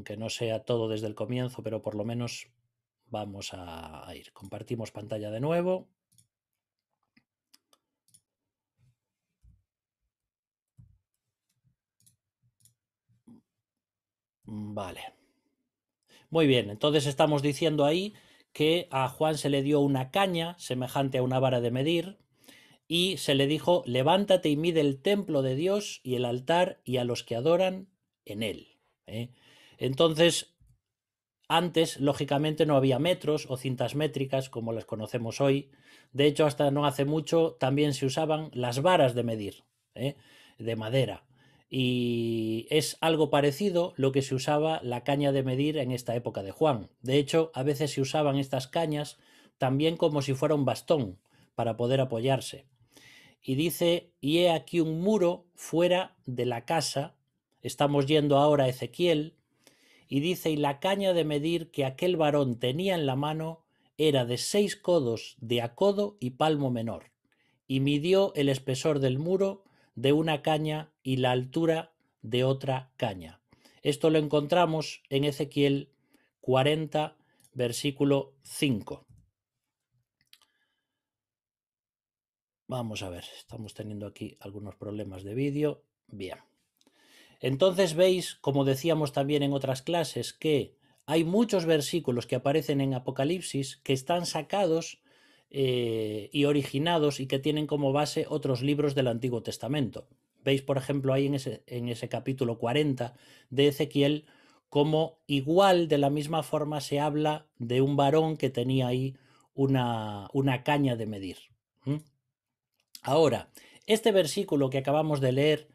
aunque no sea todo desde el comienzo, pero por lo menos vamos a, ir. Compartimos pantalla de nuevo. Mm, vale. Muy bien, entonces estamos diciendo ahí que a Juan se le dio una caña semejante a una vara de medir y se le dijo, levántate y mide el templo de Dios y el altar y a los que adoran en él. ¿Eh? Entonces, antes, lógicamente, no había metros o cintas métricas como las conocemos hoy. De hecho, hasta no hace mucho también se usaban las varas de medir, ¿eh? de madera. Y es algo parecido lo que se usaba la caña de medir en esta época de Juan. De hecho, a veces se usaban estas cañas también como si fuera un bastón para poder apoyarse. Y dice, y he aquí un muro fuera de la casa. Estamos yendo ahora a Ezequiel, y dice, y la caña de medir que aquel varón tenía en la mano era de seis codos de a codo y palmo menor, y midió el espesor del muro de una caña y la altura de otra caña. Esto lo encontramos en Ezequiel 40, versículo 5. Vamos a ver, estamos teniendo aquí algunos problemas de vídeo. Bien. Entonces veis, como decíamos también en otras clases, que hay muchos versículos que aparecen en Apocalipsis que están sacados eh, y originados y que tienen como base otros libros del Antiguo Testamento. Veis, por ejemplo, ahí en ese, capítulo 40 de Ezequiel, como igual de la misma forma se habla de un varón que tenía ahí una, caña de medir. Ahora, este versículo que acabamos de leer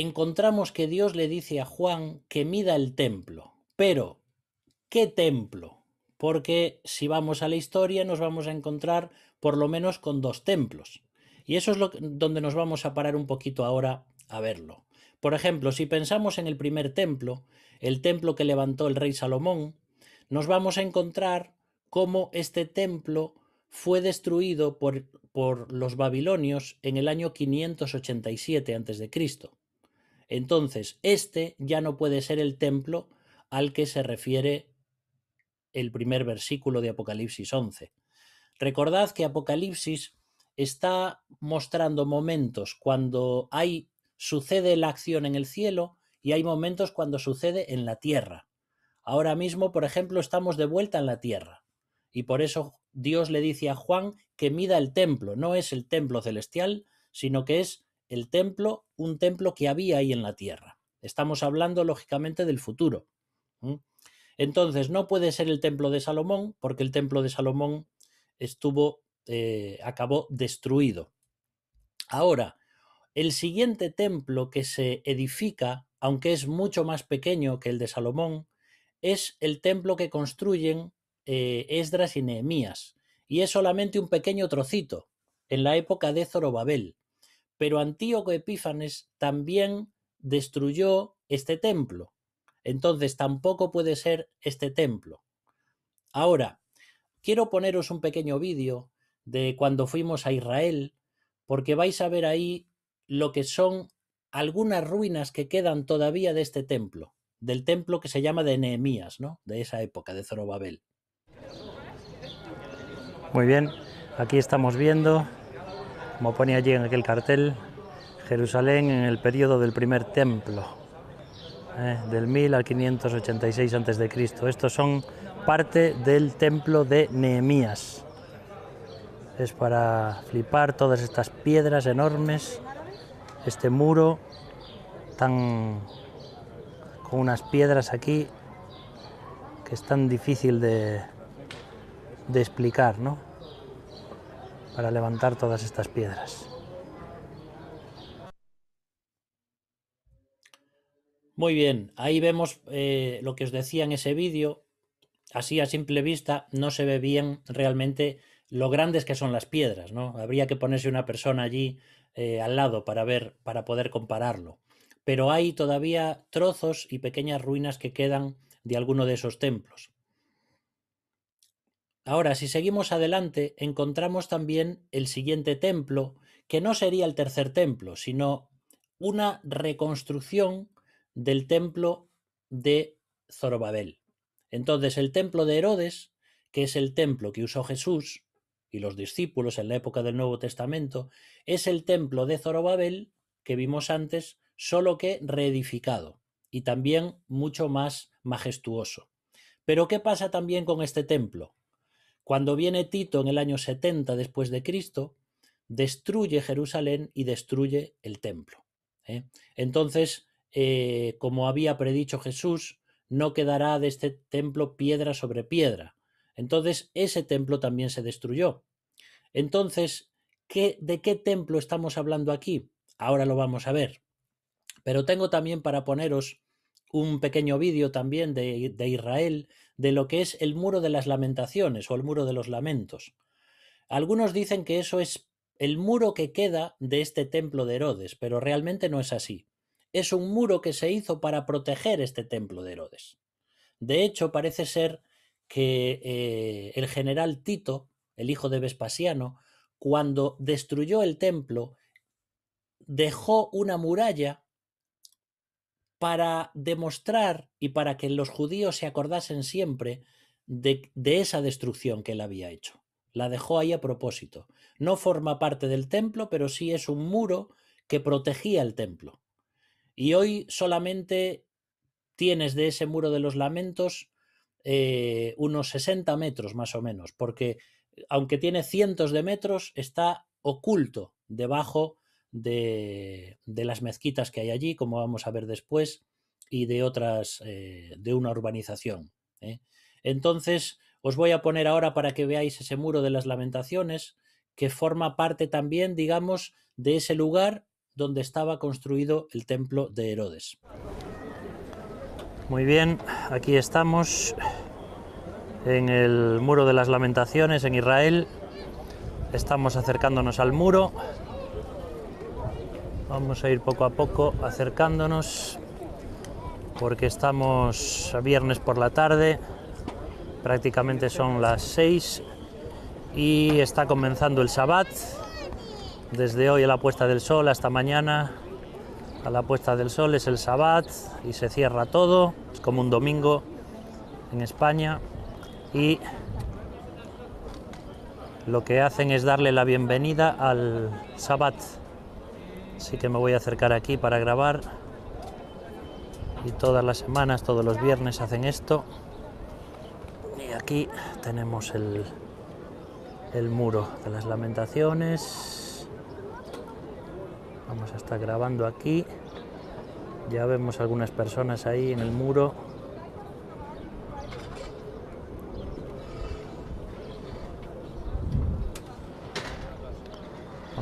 encontramos que Dios le dice a Juan que mida el templo. Pero, ¿qué templo? Porque si vamos a la historia nos vamos a encontrar por lo menos con dos templos. Y eso es lo donde nos vamos a parar un poquito ahora a verlo. Por ejemplo, si pensamos en el primer templo, el templo que levantó el rey Salomón, nos vamos a encontrar cómo este templo fue destruido por, por los babilonios en el año 587 a.C. Entonces, este ya no puede ser el templo al que se refiere el primer versículo de Apocalipsis 11. Recordad que Apocalipsis está mostrando momentos cuando hay sucede la acción en el cielo y hay momentos cuando sucede en la tierra. Ahora mismo, por ejemplo, estamos de vuelta en la tierra y por eso Dios le dice a Juan que mida el templo, no es el templo celestial, sino que es el templo, un templo que había ahí en la tierra. Estamos hablando, lógicamente, del futuro. Entonces, no puede ser el templo de Salomón, porque el templo de Salomón estuvo, eh, acabó destruido. Ahora, el siguiente templo que se edifica, aunque es mucho más pequeño que el de Salomón, es el templo que construyen eh, Esdras y Nehemías, y es solamente un pequeño trocito, en la época de Zorobabel. Pero Antíoco Epífanes también destruyó este templo. Entonces tampoco puede ser este templo. Ahora, quiero poneros un pequeño vídeo de cuando fuimos a Israel, porque vais a ver ahí lo que son algunas ruinas que quedan todavía de este templo, del templo que se llama de Nehemías, ¿no? De esa época, de Zorobabel. Muy bien, aquí estamos viendo como pone allí en aquel cartel, Jerusalén en el periodo del primer templo, ¿eh? del 1000 al 586 a.C. Estos son parte del templo de Nehemías. Es para flipar todas estas piedras enormes, este muro tan con unas piedras aquí que es tan difícil de, de explicar, ¿no? para levantar todas estas piedras. Muy bien, ahí vemos eh, lo que os decía en ese vídeo. Así a simple vista no se ve bien realmente lo grandes que son las piedras, ¿no? Habría que ponerse una persona allí eh, al lado para ver, para poder compararlo. Pero hay todavía trozos y pequeñas ruinas que quedan de alguno de esos templos. Ahora, si seguimos adelante, encontramos también el siguiente templo, que no sería el tercer templo, sino una reconstrucción del templo de Zorobabel. Entonces, el templo de Herodes, que es el templo que usó Jesús y los discípulos en la época del Nuevo Testamento, es el templo de Zorobabel que vimos antes, solo que reedificado y también mucho más majestuoso. Pero ¿qué pasa también con este templo? Cuando viene Tito en el año 70 después de Cristo, destruye Jerusalén y destruye el templo. ¿eh? Entonces, eh, como había predicho Jesús, no quedará de este templo piedra sobre piedra. Entonces, ese templo también se destruyó. Entonces, ¿qué, ¿de qué templo estamos hablando aquí? Ahora lo vamos a ver. Pero tengo también para poneros un pequeño vídeo también de, de Israel, de lo que es el muro de las lamentaciones o el muro de los lamentos. Algunos dicen que eso es el muro que queda de este templo de Herodes, pero realmente no es así. Es un muro que se hizo para proteger este templo de Herodes. De hecho, parece ser que eh, el general Tito, el hijo de Vespasiano, cuando destruyó el templo, dejó una muralla para demostrar y para que los judíos se acordasen siempre de, esa destrucción que él había hecho. La dejó ahí a propósito. No forma parte del templo, pero sí es un muro que protegía el templo. Y hoy solamente tienes de ese muro de los lamentos eh, unos 60 metros más o menos, porque eh, aunque tiene cientos de metros, está oculto debajo de, las mezquitas que hay allí, como vamos a ver después, y de otras, eh, de una urbanización. ¿eh? Entonces, os voy a poner ahora para que veáis ese muro de las lamentaciones, que forma parte también, digamos, de ese lugar donde estaba construido el templo de Herodes. Muy bien, aquí estamos en el muro de las lamentaciones en Israel. Estamos acercándonos al muro. Vamos a ir poco a poco acercándonos porque estamos a viernes por la tarde, prácticamente son las 6 y está comenzando el Sabbat. Desde hoy a la puesta del sol hasta mañana a la puesta del sol es el Sabbat y se cierra todo, es como un domingo en España y lo que hacen es darle la bienvenida al Sabbat. Así que me voy a acercar aquí para grabar. Y todas las semanas, todos los viernes hacen esto. Y aquí tenemos el, el muro de las lamentaciones. Vamos a estar grabando aquí. Ya vemos algunas personas ahí en el muro.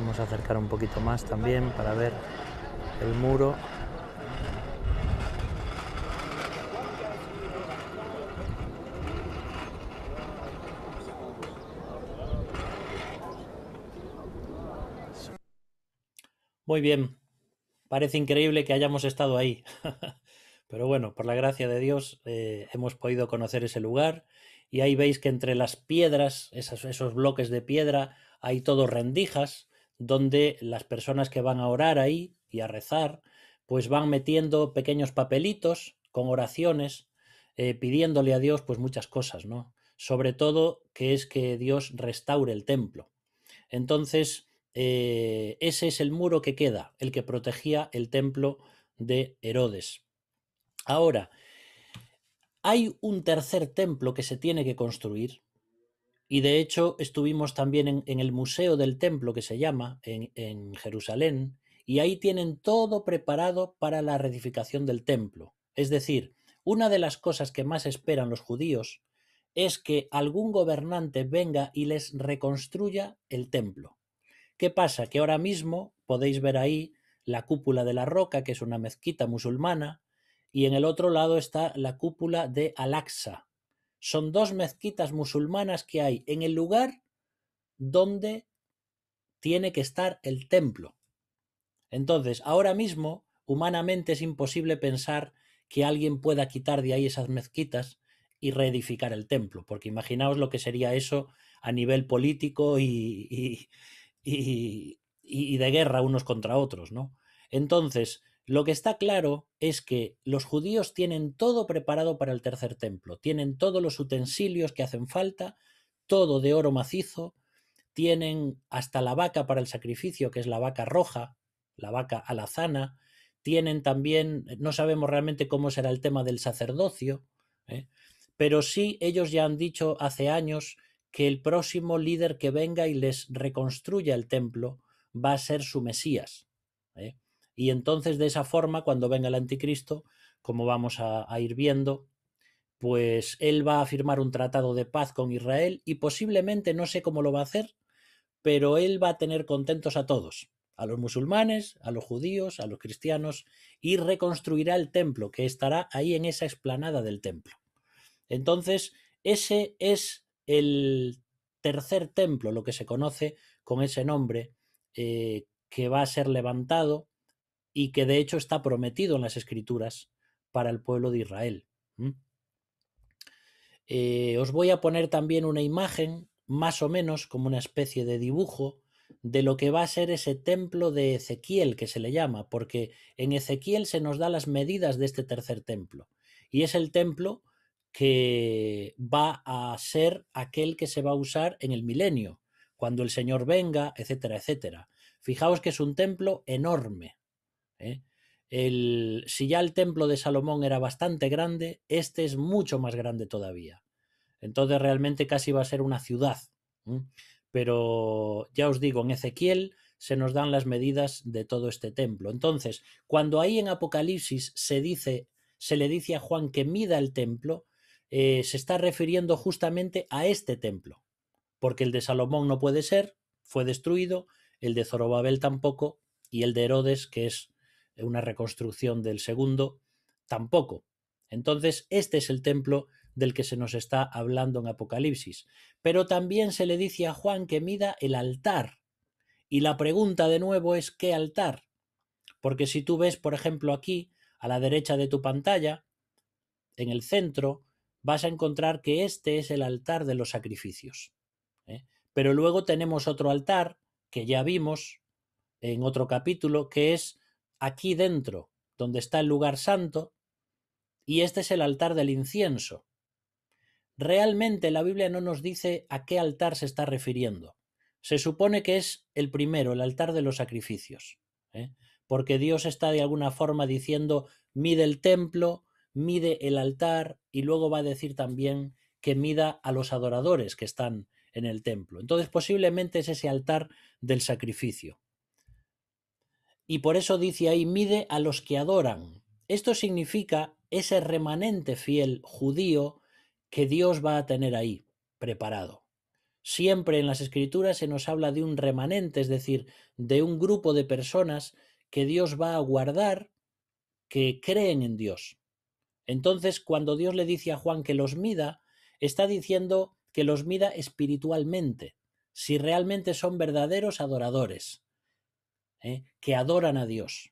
vamos a acercar un poquito más también para ver el muro. Muy bien, parece increíble que hayamos estado ahí, pero bueno, por la gracia de Dios eh, hemos podido conocer ese lugar y ahí veis que entre las piedras, esos, esos bloques de piedra, hay todo rendijas donde las personas que van a orar ahí y a rezar, pues van metiendo pequeños papelitos con oraciones, eh, pidiéndole a Dios pues muchas cosas, ¿no? Sobre todo que es que Dios restaure el templo. Entonces, eh, ese es el muro que queda, el que protegía el templo de Herodes. Ahora, hay un tercer templo que se tiene que construir, y de hecho estuvimos también en, el Museo del Templo, que se llama, en, Jerusalén, y ahí tienen todo preparado para la reedificación del templo. Es decir, una de las cosas que más esperan los judíos es que algún gobernante venga y les reconstruya el templo. ¿Qué pasa? Que ahora mismo podéis ver ahí la cúpula de la roca, que es una mezquita musulmana, y en el otro lado está la cúpula de Al-Aqsa, son dos mezquitas musulmanas que hay en el lugar donde tiene que estar el templo. Entonces, ahora mismo, humanamente es imposible pensar que alguien pueda quitar de ahí esas mezquitas y reedificar el templo, porque imaginaos lo que sería eso a nivel político y, y, y, y de guerra unos contra otros, ¿no? Entonces, lo que está claro es que los judíos tienen todo preparado para el tercer templo, tienen todos los utensilios que hacen falta, todo de oro macizo, tienen hasta la vaca para el sacrificio, que es la vaca roja, la vaca alazana, tienen también, eh, no sabemos realmente cómo será el tema del sacerdocio, ¿eh? pero sí ellos ya han dicho hace años que el próximo líder que venga y les reconstruya el templo va a ser su Mesías. ¿eh? Y entonces, de esa forma, cuando venga el anticristo, como vamos a, ir viendo, pues él va a firmar un tratado de paz con Israel y posiblemente, no sé cómo lo va a hacer, pero él va a tener contentos a todos, a los musulmanes, a los judíos, a los cristianos, y reconstruirá el templo, que estará ahí en esa explanada del templo. Entonces, ese es el tercer templo, lo que se conoce con ese nombre, eh, que va a ser levantado y que de hecho está prometido en las escrituras para el pueblo de Israel. Eh, os voy a poner también una imagen, más o menos como una especie de dibujo, de lo que va a ser ese templo de Ezequiel que se le llama, porque en Ezequiel se nos da las medidas de este tercer templo. Y es el templo que va a ser aquel que se va a usar en el milenio, cuando el Señor venga, etcétera, etcétera. Fijaos que es un templo enorme, ¿eh? El, si ya el templo de Salomón era bastante grande, este es mucho más grande todavía. Entonces realmente casi va a ser una ciudad. Pero ya os digo, en Ezequiel se nos dan las medidas de todo este templo. Entonces, cuando ahí en Apocalipsis se dice, se le dice a Juan que mida el templo, eh, se está refiriendo justamente a este templo, porque el de Salomón no puede ser, fue destruido, el de Zorobabel tampoco, y el de Herodes, que es una reconstrucción del segundo, tampoco. Entonces, este es el templo del que se nos está hablando en Apocalipsis. Pero también se le dice a Juan que mida el altar. Y la pregunta de nuevo es ¿qué altar? Porque si tú ves, por ejemplo, aquí, a la derecha de tu pantalla, en el centro, vas a encontrar que este es el altar de los sacrificios. ¿eh? Pero luego tenemos otro altar que ya vimos en otro capítulo, que es aquí dentro, donde está el lugar santo, y este es el altar del incienso. Realmente la Biblia no nos dice a qué altar se está refiriendo. Se supone que es el primero, el altar de los sacrificios, ¿eh? porque Dios está de alguna forma diciendo, mide el templo, mide el altar, y luego va a decir también que mida a los adoradores que están en el templo. Entonces posiblemente es ese altar del sacrificio. Y por eso dice ahí, mide a los que adoran. Esto significa ese remanente fiel judío que Dios va a tener ahí, preparado. Siempre en las escrituras se nos habla de un remanente, es decir, de un grupo de personas que Dios va a guardar, que creen en Dios. Entonces, cuando Dios le dice a Juan que los mida, está diciendo que los mida espiritualmente, si realmente son verdaderos adoradores. ¿eh? que adoran a Dios.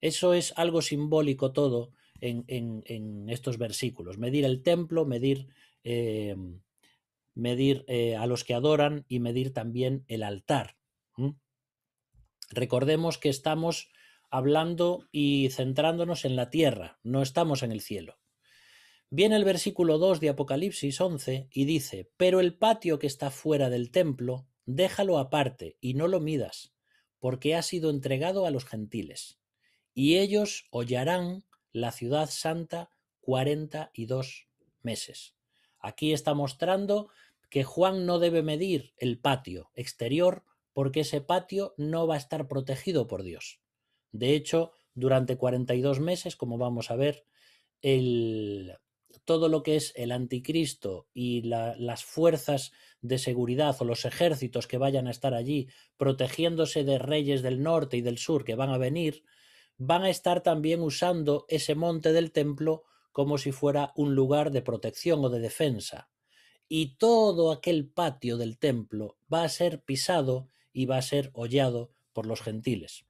Eso es algo simbólico todo en, estos versículos. Medir el templo, medir, eh, eh, a los que adoran y medir también el altar. Recordemos que estamos hablando y centrándonos en la tierra, no estamos en el cielo. Viene el versículo 2 de Apocalipsis 11 y dice, pero el patio que está fuera del templo, déjalo aparte y no lo midas, porque ha sido entregado a los gentiles, y ellos hollarán la ciudad santa cuarenta y dos meses. Aquí está mostrando que Juan no debe medir el patio exterior porque ese patio no va a estar protegido por Dios. De hecho, durante 42 meses, como vamos a ver, el, todo lo que es el anticristo y las fuerzas de seguridad o los ejércitos que vayan a estar allí protegiéndose de reyes del norte y del sur que van a venir, van a estar también usando ese monte del templo como si fuera un lugar de protección o de defensa. Y todo aquel patio del templo va a ser pisado y va a ser hollado por los gentiles.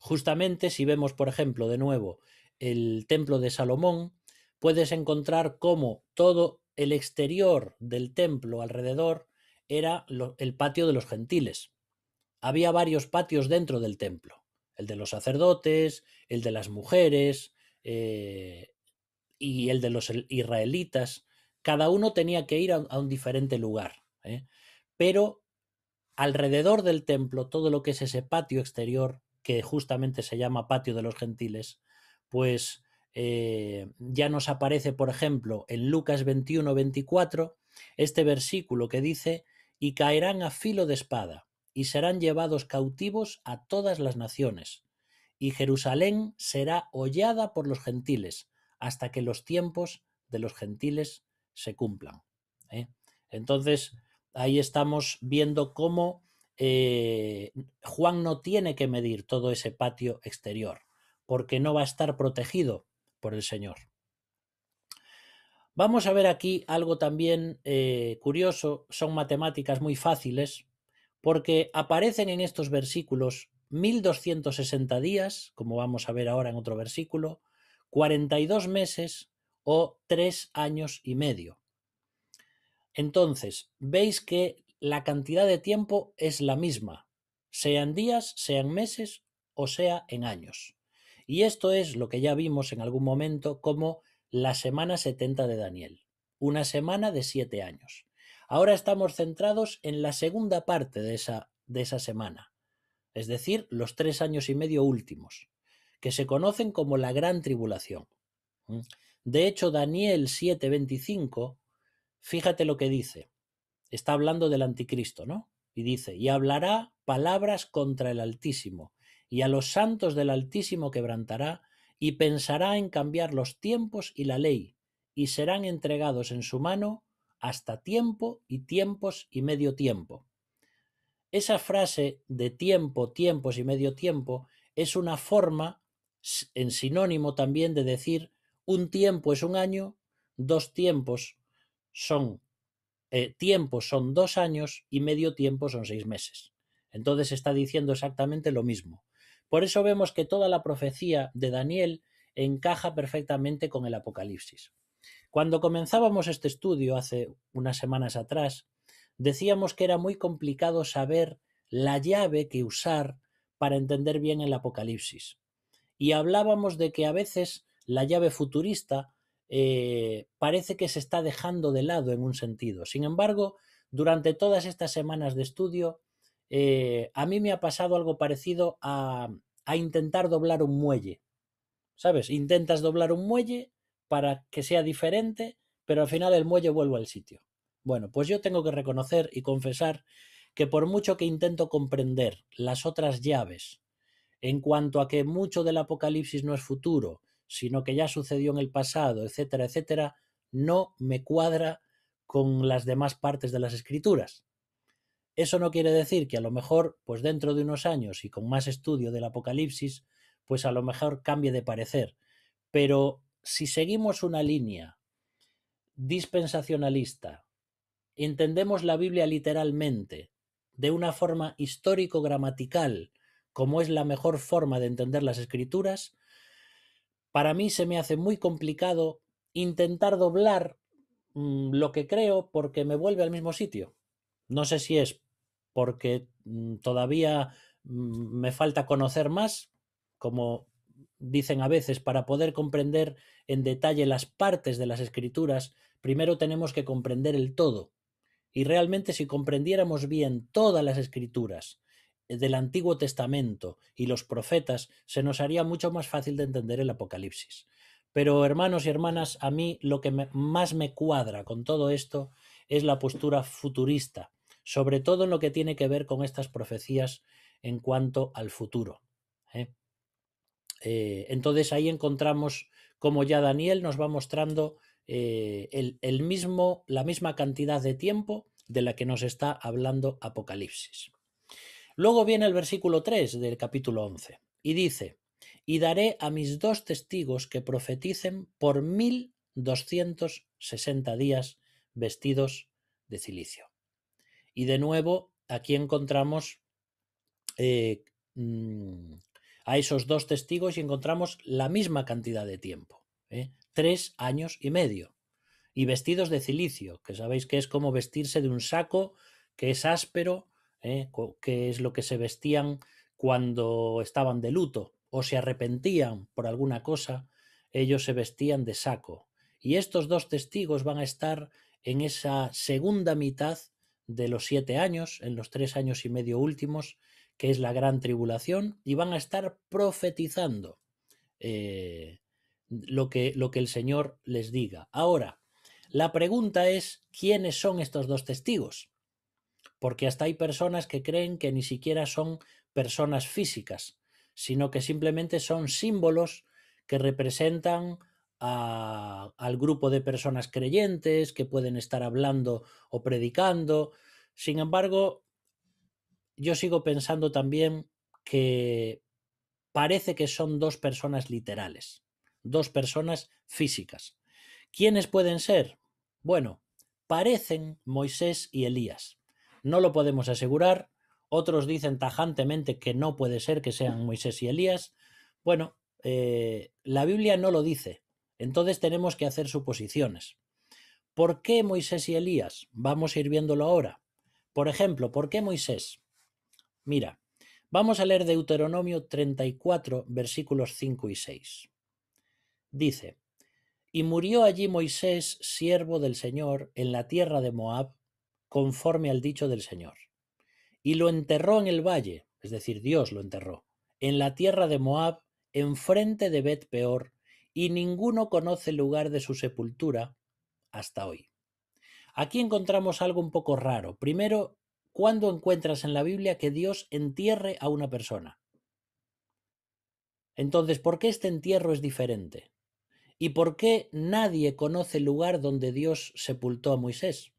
Justamente si vemos, por ejemplo, de nuevo el templo de Salomón, puedes encontrar cómo todo el exterior del templo alrededor era el patio de los gentiles. Había varios patios dentro del templo, el de los sacerdotes, el de las mujeres eh, y el de los israelitas. Cada uno tenía que ir a, un diferente lugar. ¿eh? Pero alrededor del templo, todo lo que es ese patio exterior, que justamente se llama patio de los gentiles, pues eh, ya nos aparece, por ejemplo, en Lucas 21, 24, este versículo que dice, y caerán a filo de espada, y serán llevados cautivos a todas las naciones, y Jerusalén será hollada por los gentiles, hasta que los tiempos de los gentiles se cumplan. ¿eh? Entonces, ahí estamos viendo cómo eh, Juan no tiene que medir todo ese patio exterior, porque no va a estar protegido por el Señor. Vamos a ver aquí algo también eh, curioso, son matemáticas muy fáciles, porque aparecen en estos versículos 1260 días, como vamos a ver ahora en otro versículo, 42 meses o 3 años y medio. Entonces, veis que la cantidad de tiempo es la misma, sean días, sean meses o sea en años. Y esto es lo que ya vimos en algún momento como la semana 70 de Daniel, una semana de siete años. Ahora estamos centrados en la segunda parte de esa, semana, es decir, los tres años y medio últimos, que se conocen como la gran tribulación. De hecho, Daniel 7:25, fíjate lo que dice. Está hablando del anticristo, ¿no? Y dice, y hablará palabras contra el Altísimo y a los santos del Altísimo quebrantará, y pensará en cambiar los tiempos y la ley, y serán entregados en su mano hasta tiempo y tiempos y medio tiempo. Esa frase de tiempo, tiempos y medio tiempo es una forma, en sinónimo también, de decir un tiempo es un año, dos tiempos son eh, tiempos son dos años y medio tiempo son seis meses. Entonces está diciendo exactamente lo mismo. Por eso vemos que toda la profecía de Daniel encaja perfectamente con el Apocalipsis. Cuando comenzábamos este estudio hace unas semanas atrás, decíamos que era muy complicado saber la llave que usar para entender bien el Apocalipsis. Y hablábamos de que a veces la llave futurista eh, parece que se está dejando de lado en un sentido. Sin embargo, durante todas estas semanas de estudio eh, a mí me ha pasado algo parecido a, a intentar doblar un muelle. ¿Sabes? Intentas doblar un muelle para que sea diferente, pero al final el muelle vuelve al sitio. Bueno, pues yo tengo que reconocer y confesar que por mucho que intento comprender las otras llaves, en cuanto a que mucho del apocalipsis no es futuro, sino que ya sucedió en el pasado, etcétera, etcétera, no me cuadra con las demás partes de las escrituras. Eso no quiere decir que a lo mejor, pues dentro de unos años y con más estudio del apocalipsis, pues a lo mejor cambie de parecer. Pero si seguimos una línea dispensacionalista, entendemos la Biblia literalmente, de una forma histórico-gramatical, como es la mejor forma de entender las escrituras, para mí se me hace muy complicado intentar doblar mm, lo que creo porque me vuelve al mismo sitio. No sé si es porque mm, todavía mm, me falta conocer más, como dicen a veces, para poder comprender en detalle las partes de las escrituras, primero tenemos que comprender el todo. Y realmente si comprendiéramos bien todas las escrituras eh, del Antiguo Testamento y los profetas, se nos haría mucho más fácil de entender el Apocalipsis. Pero hermanos y hermanas, a mí lo que más me cuadra con todo esto es la postura futurista sobre todo en lo que tiene que ver con estas profecías en cuanto al futuro. ¿eh? Eh, entonces ahí encontramos como ya Daniel nos va mostrando eh, el, mismo, la misma cantidad de tiempo de la que nos está hablando Apocalipsis. Luego viene el versículo 3 del capítulo 11 y dice, y daré a mis dos testigos que profeticen por mil doscientos sesenta días vestidos de cilicio. Y de nuevo, aquí encontramos eh, mm, a esos dos testigos y encontramos la misma cantidad de tiempo, ¿eh? tres años y medio. Y vestidos de cilicio, que sabéis que es como vestirse de un saco que es áspero, ¿eh? que es lo que se vestían cuando estaban de luto o se arrepentían por alguna cosa, ellos se vestían de saco. Y estos dos testigos van a estar en esa segunda mitad de los siete años, en los tres años y medio últimos, que es la gran tribulación, y van a estar profetizando eh, lo, que, lo que el Señor les diga. Ahora, la pregunta es, ¿quiénes son estos dos testigos? Porque hasta hay personas que creen que ni siquiera son personas físicas, sino que simplemente son símbolos que representan al grupo de personas creyentes que pueden estar hablando o predicando. Sin embargo, yo sigo pensando también que parece que son dos personas literales, dos personas físicas. ¿Quiénes pueden ser? Bueno, parecen Moisés y Elías. No lo podemos asegurar. Otros dicen tajantemente que no puede ser que sean Moisés y Elías. Bueno, eh, la Biblia no lo dice, entonces tenemos que hacer suposiciones. ¿Por qué Moisés y Elías? Vamos a ir viéndolo ahora. Por ejemplo, ¿por qué Moisés? Mira, vamos a leer Deuteronomio 34, versículos 5 y 6. Dice, y murió allí Moisés, siervo del Señor, en la tierra de Moab, conforme al dicho del Señor. Y lo enterró en el valle, es decir, Dios lo enterró, en la tierra de Moab, enfrente de Bet Peor, y ninguno conoce el lugar de su sepultura hasta hoy. Aquí encontramos algo un poco raro. Primero, ¿cuándo encuentras en la Biblia que Dios entierre a una persona? Entonces, ¿por qué este entierro es diferente? ¿Y por qué nadie conoce el lugar donde Dios sepultó a Moisés?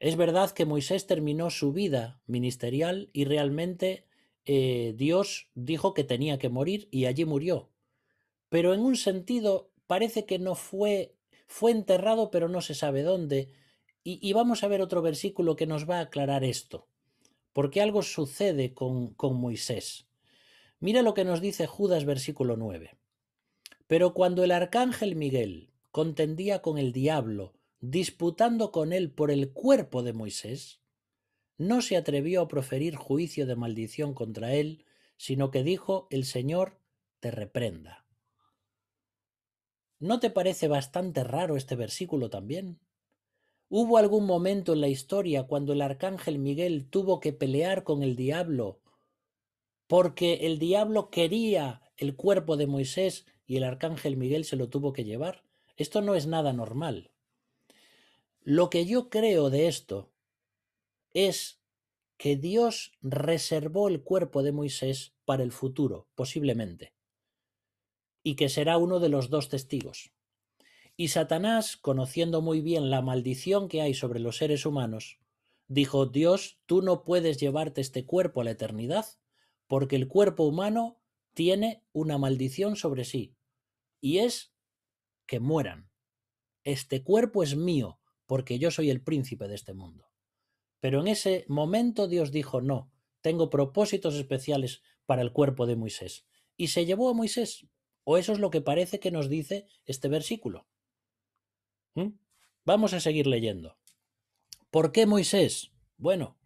Es verdad que Moisés terminó su vida ministerial y realmente eh, Dios dijo que tenía que morir y allí murió pero en un sentido parece que no fue, fue enterrado, pero no se sabe dónde. Y, vamos a ver otro versículo que nos va a aclarar esto, porque algo sucede con, con Moisés. Mira lo que nos dice Judas versículo 9. Pero cuando el arcángel Miguel contendía con el diablo, disputando con él por el cuerpo de Moisés, no se atrevió a proferir juicio de maldición contra él, sino que dijo, el Señor te reprenda. ¿No te parece bastante raro este versículo también? ¿Hubo algún momento en la historia cuando el arcángel Miguel tuvo que pelear con el diablo porque el diablo quería el cuerpo de Moisés y el arcángel Miguel se lo tuvo que llevar? Esto no es nada normal. Lo que yo creo de esto es que Dios reservó el cuerpo de Moisés para el futuro, posiblemente y que será uno de los dos testigos. Y Satanás, conociendo muy bien la maldición que hay sobre los seres humanos, dijo, Dios, tú no puedes llevarte este cuerpo a la eternidad, porque el cuerpo humano tiene una maldición sobre sí, y es que mueran. Este cuerpo es mío, porque yo soy el príncipe de este mundo. Pero en ese momento Dios dijo, no, tengo propósitos especiales para el cuerpo de Moisés. Y se llevó a Moisés o eso es lo que parece que nos dice este versículo. ¿Mm? Vamos a seguir leyendo. ¿Por qué Moisés? Bueno,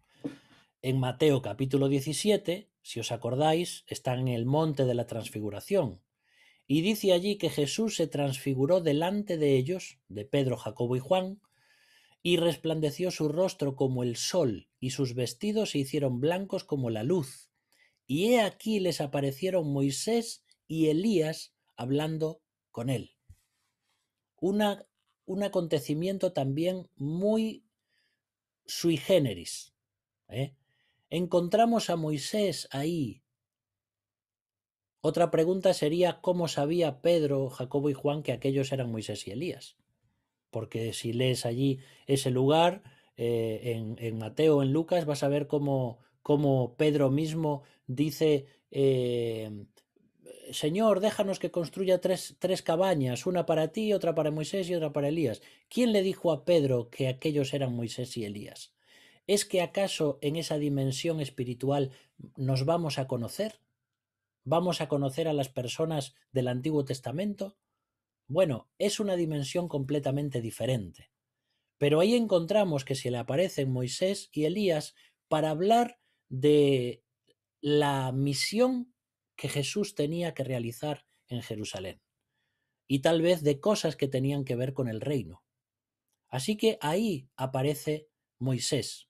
en Mateo capítulo 17, si os acordáis, está en el monte de la transfiguración. Y dice allí que Jesús se transfiguró delante de ellos, de Pedro, Jacobo y Juan, y resplandeció su rostro como el sol, y sus vestidos se hicieron blancos como la luz. Y he aquí les aparecieron Moisés y Elías hablando con él. un acontecimiento también muy sui generis. ¿eh? Encontramos a Moisés ahí. Otra pregunta sería cómo sabía Pedro, Jacobo y Juan que aquellos eran Moisés y Elías. Porque si lees allí ese lugar, eh, en, en, Mateo, en Lucas, vas a ver cómo, Pedro mismo dice, eh, Señor, déjanos que construya tres, tres cabañas, una para ti, otra para Moisés y otra para Elías. ¿Quién le dijo a Pedro que aquellos eran Moisés y Elías? ¿Es que acaso en esa dimensión espiritual nos vamos a conocer? ¿Vamos a conocer a las personas del Antiguo Testamento? Bueno, es una dimensión completamente diferente. Pero ahí encontramos que se le aparecen Moisés y Elías para hablar de la misión que Jesús tenía que realizar en Jerusalén, y tal vez de cosas que tenían que ver con el reino. Así que ahí aparece Moisés.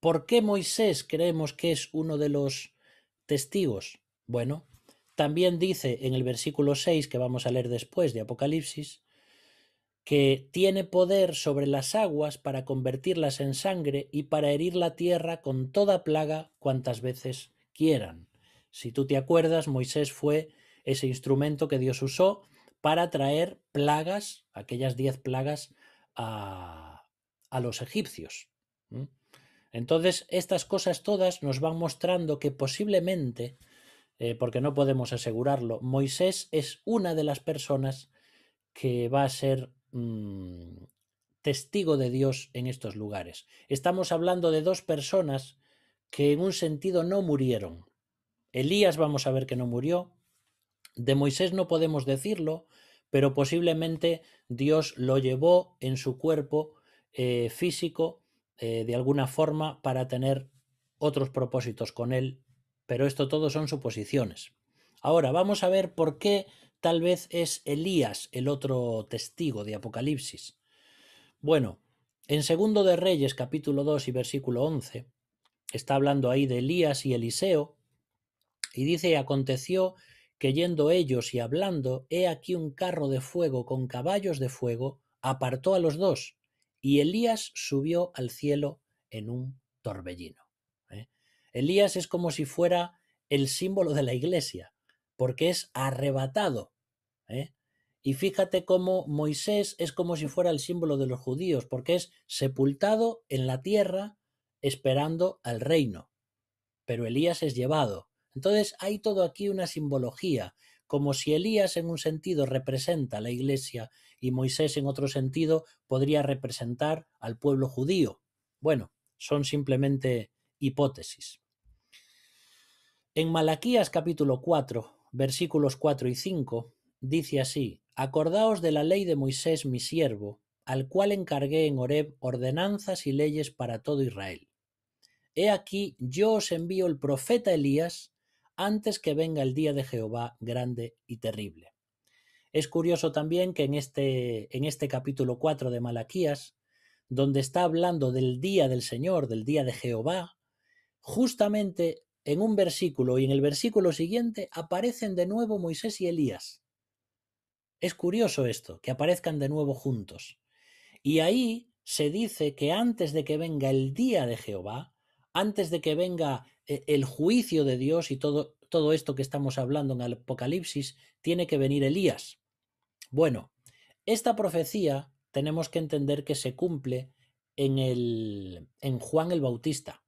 ¿Por qué Moisés creemos que es uno de los testigos? Bueno, también dice en el versículo 6 que vamos a leer después de Apocalipsis, que tiene poder sobre las aguas para convertirlas en sangre y para herir la tierra con toda plaga cuantas veces quieran. Si tú te acuerdas, Moisés fue ese instrumento que Dios usó para traer plagas, aquellas diez plagas, a, los egipcios. Entonces, estas cosas todas nos van mostrando que posiblemente, eh, porque no podemos asegurarlo, Moisés es una de las personas que va a ser Mm, testigo de Dios en estos lugares. Estamos hablando de dos personas que en un sentido no murieron. Elías vamos a ver que no murió. De Moisés no podemos decirlo, pero posiblemente Dios lo llevó en su cuerpo eh, físico eh, de alguna forma para tener otros propósitos con él, pero esto todo son suposiciones. Ahora vamos a ver por qué Tal vez es Elías el otro testigo de Apocalipsis. Bueno, en segundo de Reyes capítulo 2 y versículo 11 está hablando ahí de Elías y Eliseo y dice aconteció que yendo ellos y hablando, he aquí un carro de fuego con caballos de fuego, apartó a los dos, y Elías subió al cielo en un torbellino. ¿eh? Elías es como si fuera el símbolo de la iglesia porque es arrebatado. ¿eh? Y fíjate cómo Moisés es como si fuera el símbolo de los judíos, porque es sepultado en la tierra esperando al reino. Pero Elías es llevado. Entonces hay todo aquí una simbología, como si Elías en un sentido representa a la iglesia y Moisés en otro sentido podría representar al pueblo judío. Bueno, son simplemente hipótesis. En Malaquías capítulo 4, versículos 4 y 5, dice así, Acordaos de la ley de Moisés mi siervo, al cual encargué en Horeb ordenanzas y leyes para todo Israel. He aquí yo os envío el profeta Elías antes que venga el día de Jehová grande y terrible. Es curioso también que en este, en este capítulo 4 de Malaquías, donde está hablando del día del Señor, del día de Jehová, justamente en un versículo y en el versículo siguiente aparecen de nuevo Moisés y Elías. Es curioso esto, que aparezcan de nuevo juntos. Y ahí se dice que antes de que venga el día de Jehová, antes de que venga eh, el juicio de Dios y todo, todo esto que estamos hablando en el Apocalipsis, tiene que venir Elías. Bueno, esta profecía tenemos que entender que se cumple en, en Juan el Bautista.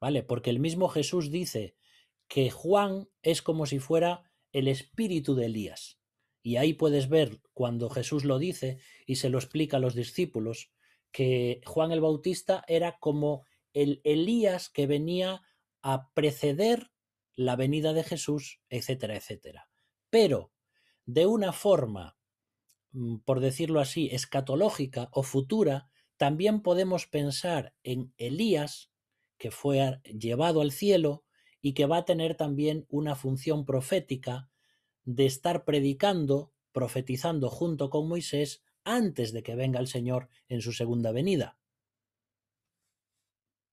¿vale? Porque el mismo Jesús dice que Juan es como si fuera el espíritu de Elías. Y ahí puedes ver cuando Jesús lo dice y se lo explica a los discípulos, que Juan el Bautista era como el Elías que venía a preceder la venida de Jesús, etcétera, etcétera. Pero de una forma, mm, por decirlo así, escatológica o futura, también podemos pensar en Elías que fue llevado al cielo y que va a tener también una función profética de estar predicando, profetizando junto con Moisés antes de que venga el Señor en su segunda venida.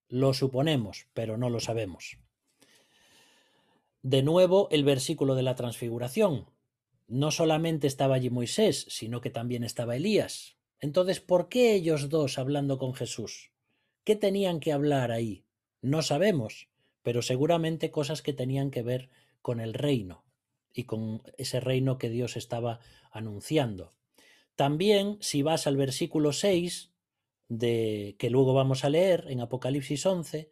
Lo suponemos, pero no lo sabemos. De nuevo, el versículo de la transfiguración. No solamente estaba allí Moisés, sino que también estaba Elías. Entonces, ¿por qué ellos dos hablando con Jesús? ¿Qué tenían que hablar ahí? No sabemos, pero seguramente cosas que tenían que ver con el reino y con ese reino que Dios estaba anunciando. También, si vas al versículo 6, de, que luego vamos a leer en Apocalipsis 11,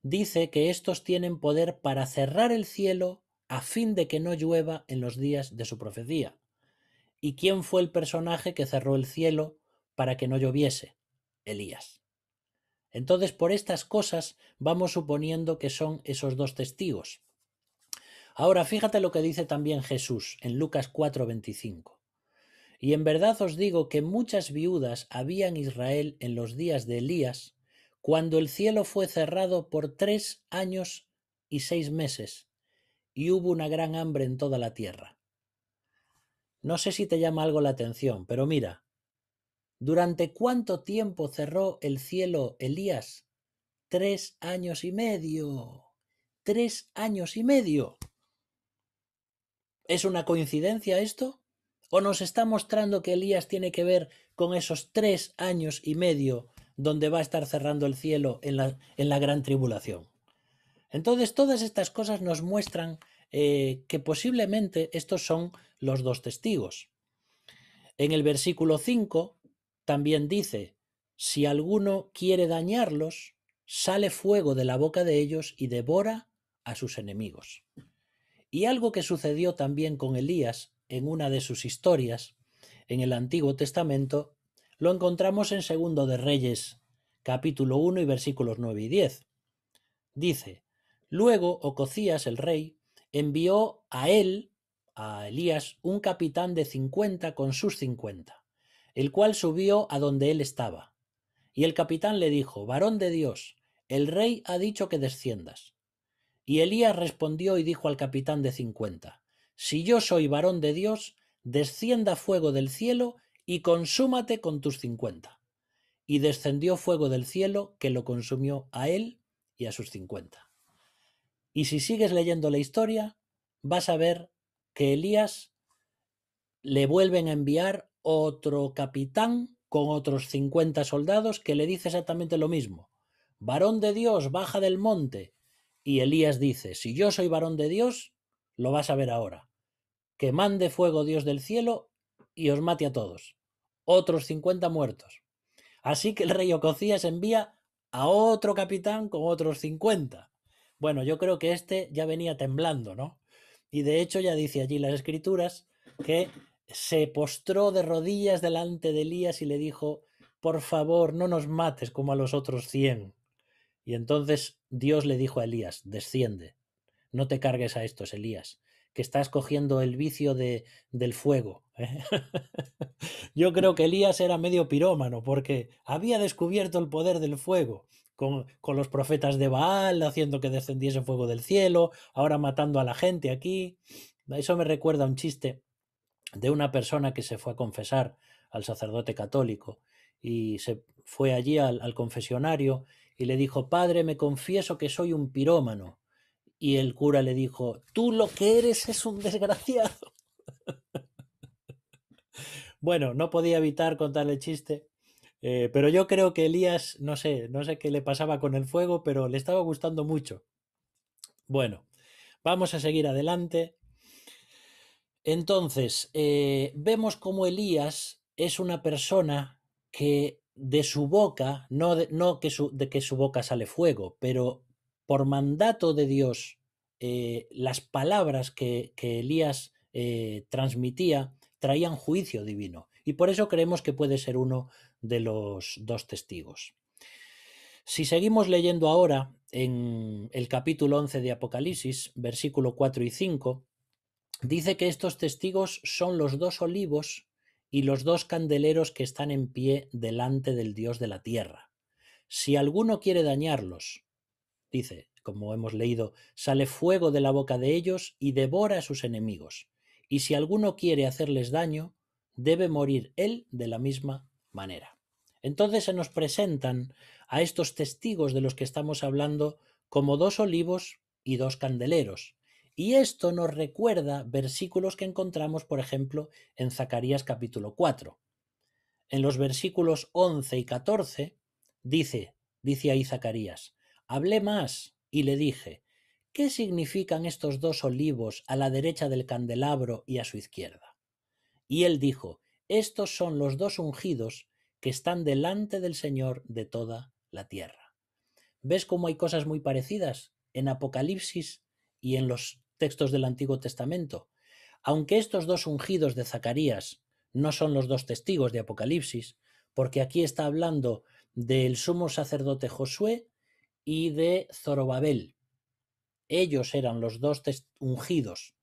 dice que estos tienen poder para cerrar el cielo a fin de que no llueva en los días de su profecía. ¿Y quién fue el personaje que cerró el cielo para que no lloviese? Elías. Entonces, por estas cosas vamos suponiendo que son esos dos testigos. Ahora, fíjate lo que dice también Jesús en Lucas 4:25. Y en verdad os digo que muchas viudas había en Israel en los días de Elías, cuando el cielo fue cerrado por tres años y seis meses, y hubo una gran hambre en toda la tierra. No sé si te llama algo la atención, pero mira, ¿Durante cuánto tiempo cerró el cielo Elías? Tres años y medio. Tres años y medio. ¿Es una coincidencia esto? ¿O nos está mostrando que Elías tiene que ver con esos tres años y medio donde va a estar cerrando el cielo en la, gran tribulación? Entonces, todas estas cosas nos muestran eh, que posiblemente estos son los dos testigos. En el versículo 5 también dice, si alguno quiere dañarlos, sale fuego de la boca de ellos y devora a sus enemigos. Y algo que sucedió también con Elías en una de sus historias en el Antiguo Testamento lo encontramos en Segundo de Reyes, capítulo 1 y versículos 9 y 10. Dice, Luego Ococías el rey envió a él, a Elías, un capitán de cincuenta con sus cincuenta el cual subió a donde él estaba. Y el capitán le dijo, Varón de Dios, el rey ha dicho que desciendas. Y Elías respondió y dijo al capitán de cincuenta, Si yo soy varón de Dios, descienda fuego del cielo y consúmate con tus cincuenta. Y descendió fuego del cielo que lo consumió a él y a sus cincuenta. Y si sigues leyendo la historia, vas a ver que Elías le vuelven a enviar otro capitán con otros 50 soldados que le dice exactamente lo mismo. Varón de Dios, baja del monte. Y Elías dice, si yo soy varón de Dios, lo vas a ver ahora. Que mande fuego Dios del cielo y os mate a todos. Otros 50 muertos. Así que el rey Ococías envía a otro capitán con otros 50 Bueno, yo creo que este ya venía temblando, ¿no? Y de hecho ya dice allí las escrituras que se postró de rodillas delante de Elías y le dijo, por favor, no nos mates como a los otros cien. Y entonces Dios le dijo a Elías, desciende, no te cargues a estos, Elías, que estás cogiendo el vicio de, del fuego. ¿eh? Yo creo que Elías era medio pirómano, porque había descubierto el poder del fuego, con, con los profetas de Baal, haciendo que descendiese fuego del cielo, ahora matando a la gente aquí. Eso me recuerda a un chiste de una persona que se fue a confesar al sacerdote católico y se fue allí al, confesionario y le dijo, Padre, me confieso que soy un pirómano. Y el cura le dijo, tú lo que eres es un desgraciado. bueno, no podía evitar contar el chiste, eh, pero yo creo que Elías, no sé, no sé qué le pasaba con el fuego, pero le estaba gustando mucho. Bueno, vamos a seguir adelante. Entonces, eh, vemos como Elías es una persona que de su boca, no, de, que, su, boca sale fuego, pero por mandato de Dios, eh, las palabras que, Elías eh, transmitía traían juicio divino. Y por eso creemos que puede ser uno de los dos testigos. Si seguimos leyendo ahora en el capítulo 11 de Apocalipsis, versículo 4 y 5, Dice que estos testigos son los dos olivos y los dos candeleros que están en pie delante del Dios de la tierra. Si alguno quiere dañarlos, dice, como hemos leído, sale fuego de la boca de ellos y devora a sus enemigos. Y si alguno quiere hacerles daño, debe morir él de la misma manera. Entonces se nos presentan a estos testigos de los que estamos hablando como dos olivos y dos candeleros, y esto nos recuerda versículos que encontramos, por ejemplo, en Zacarías capítulo 4. En los versículos 11 y 14 dice, dice ahí Zacarías, hablé más y le dije, ¿qué significan estos dos olivos a la derecha del candelabro y a su izquierda? Y él dijo, estos son los dos ungidos que están delante del Señor de toda la tierra. ¿Ves cómo hay cosas muy parecidas en Apocalipsis y en los textos del Antiguo Testamento. Aunque estos dos ungidos de Zacarías no son los dos testigos de Apocalipsis, porque aquí está hablando del sumo sacerdote Josué y de Zorobabel. Ellos eran los dos ungidos.